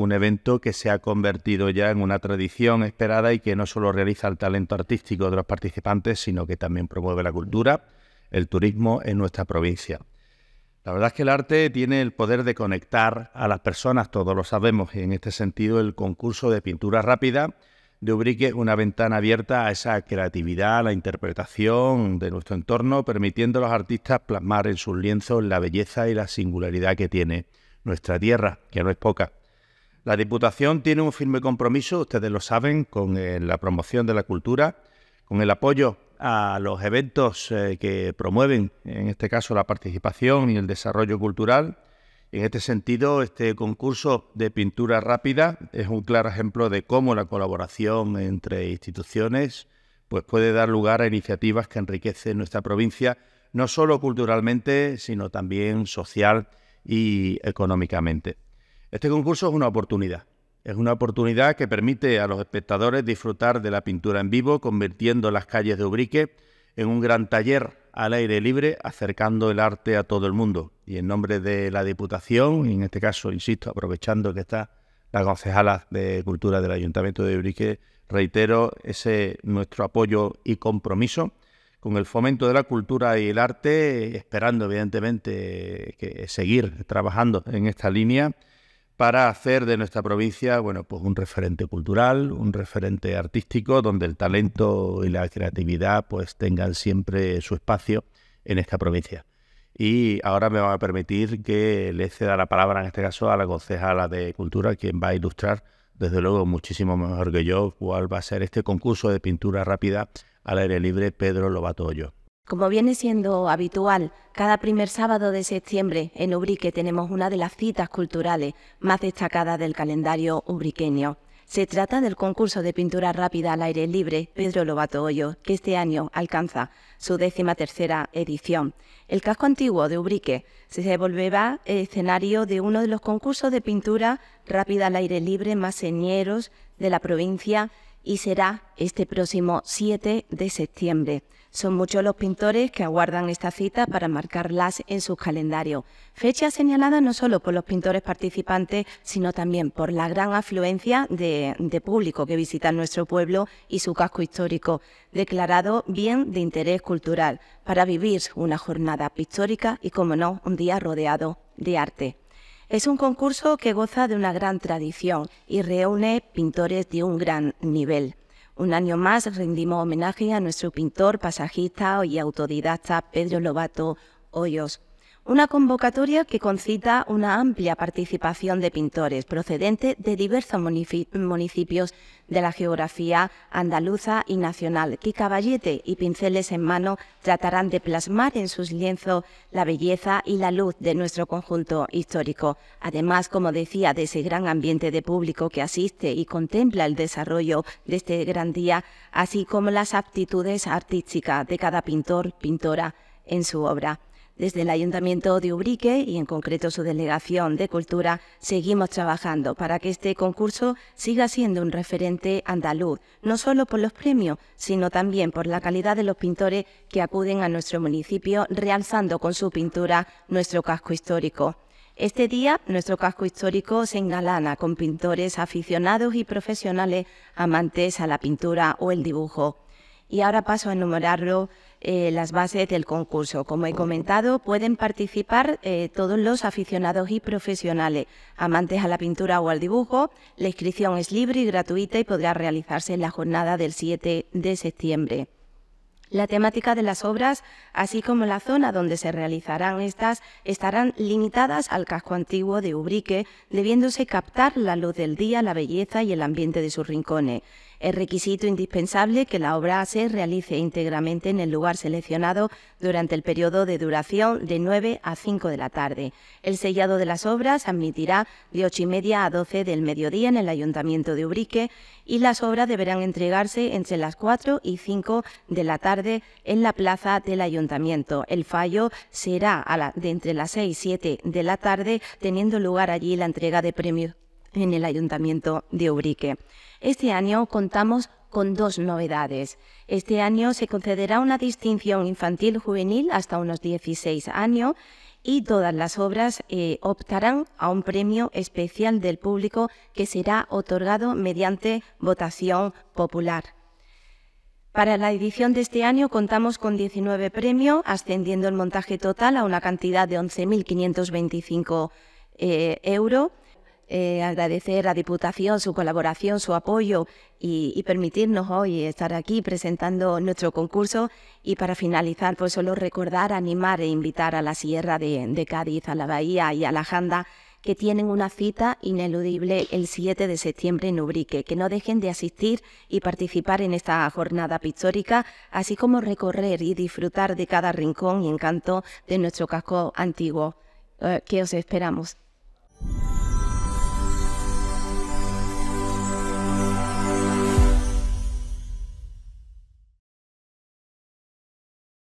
un evento que se ha convertido ya en una tradición esperada y que no solo realiza el talento artístico de los participantes, sino que también promueve la cultura, el turismo en nuestra provincia. La verdad es que el arte tiene el poder de conectar a las personas, todos lo sabemos, y en este sentido el concurso de pintura rápida de Ubrique es una ventana abierta a esa creatividad, a la interpretación de nuestro entorno, permitiendo a los artistas plasmar en sus lienzos la belleza y la singularidad que tiene nuestra tierra, que no es poca. La Diputación tiene un firme compromiso, ustedes lo saben, con eh, la promoción de la cultura, con el apoyo a los eventos eh, que promueven, en este caso, la participación y el desarrollo cultural. En este sentido, este concurso de pintura rápida es un claro ejemplo de cómo la colaboración entre instituciones pues puede dar lugar a iniciativas que enriquecen nuestra provincia, no solo culturalmente, sino también social y económicamente. Este concurso es una oportunidad. Es una oportunidad que permite a los espectadores disfrutar de la pintura en vivo, convirtiendo las calles de Ubrique en un gran taller al aire libre, acercando el arte a todo el mundo. Y en nombre de la Diputación, y en este caso, insisto, aprovechando que está la concejala de Cultura del Ayuntamiento de Ubrique, reitero ese nuestro apoyo y compromiso con el fomento de la cultura y el arte, esperando evidentemente seguir trabajando en esta línea para hacer de nuestra provincia, bueno, pues un referente cultural, un referente artístico, donde el talento y la creatividad pues tengan siempre su espacio en esta provincia. Y ahora me va a permitir que le ceda la palabra, en este caso, a la concejala de Cultura, quien va a ilustrar, desde luego, muchísimo mejor que yo, cuál va a ser este concurso de pintura rápida al aire libre Pedro Lobato como viene siendo habitual, cada primer sábado de septiembre en Ubrique tenemos una de las citas culturales más destacadas del calendario ubriqueño. Se trata del concurso de pintura rápida al aire libre Pedro Lobato Hoyo, que este año alcanza su décima tercera edición. El casco antiguo de Ubrique se volverá escenario de uno de los concursos de pintura rápida al aire libre más señeros de la provincia y será este próximo 7 de septiembre. Son muchos los pintores que aguardan esta cita para marcarlas en sus calendario... Fecha señalada no solo por los pintores participantes, sino también por la gran afluencia de, de público que visita nuestro pueblo y su casco histórico, declarado bien de interés cultural, para vivir una jornada pictórica y, como no, un día rodeado de arte. Es un concurso que goza de una gran tradición y reúne pintores de un gran nivel. Un año más rendimos homenaje a nuestro pintor, pasajista y autodidacta Pedro Lobato Hoyos una convocatoria que concita una amplia participación de pintores procedentes de diversos municipios de la geografía andaluza y nacional, que caballete y pinceles en mano tratarán de plasmar en sus lienzos la belleza y la luz de nuestro conjunto histórico. Además, como decía, de ese gran ambiente de público que asiste y contempla el desarrollo de este gran día, así como las aptitudes artísticas de cada pintor, pintora en su obra. Desde el Ayuntamiento de Ubrique y en concreto su Delegación de Cultura seguimos trabajando para que este concurso siga siendo un referente andaluz, no solo por los premios, sino también por la calidad de los pintores que acuden a nuestro municipio realzando con su pintura nuestro casco histórico. Este día, nuestro casco histórico se engalana con pintores aficionados y profesionales amantes a la pintura o el dibujo. Y ahora paso a enumerarlo eh, las bases del concurso. Como he comentado, pueden participar eh, todos los aficionados y profesionales, amantes a la pintura o al dibujo. La inscripción es libre y gratuita y podrá realizarse en la jornada del 7 de septiembre. La temática de las obras, así como la zona donde se realizarán estas, estarán limitadas al casco antiguo de Ubrique, debiéndose captar la luz del día, la belleza y el ambiente de sus rincones. Es requisito indispensable que la obra se realice íntegramente en el lugar seleccionado durante el periodo de duración de 9 a 5 de la tarde. El sellado de las obras admitirá de 8 y media a 12 del mediodía en el Ayuntamiento de Ubrique y las obras deberán entregarse entre las 4 y 5 de la tarde en la plaza del ayuntamiento. El fallo será de entre las 6 y 7 de la tarde, teniendo lugar allí la entrega de premios en el ayuntamiento de Ubrique. Este año contamos con dos novedades. Este año se concederá una distinción infantil juvenil hasta unos 16 años y todas las obras eh, optarán a un premio especial del público que será otorgado mediante votación popular. Para la edición de este año contamos con 19 premios, ascendiendo el montaje total a una cantidad de 11.525 eh, euros. Eh, agradecer a Diputación su colaboración, su apoyo y, permitirnos hoy estar aquí presentando nuestro concurso. Y para finalizar, pues solo recordar, animar e invitar a la Sierra de Cádiz, a la Bahía y a la Janda que tienen una cita ineludible el 7 de septiembre en Ubrique, que no dejen de asistir y participar en esta jornada pictórica, así como recorrer y disfrutar de cada rincón y encanto de nuestro casco antiguo. Eh, que os esperamos?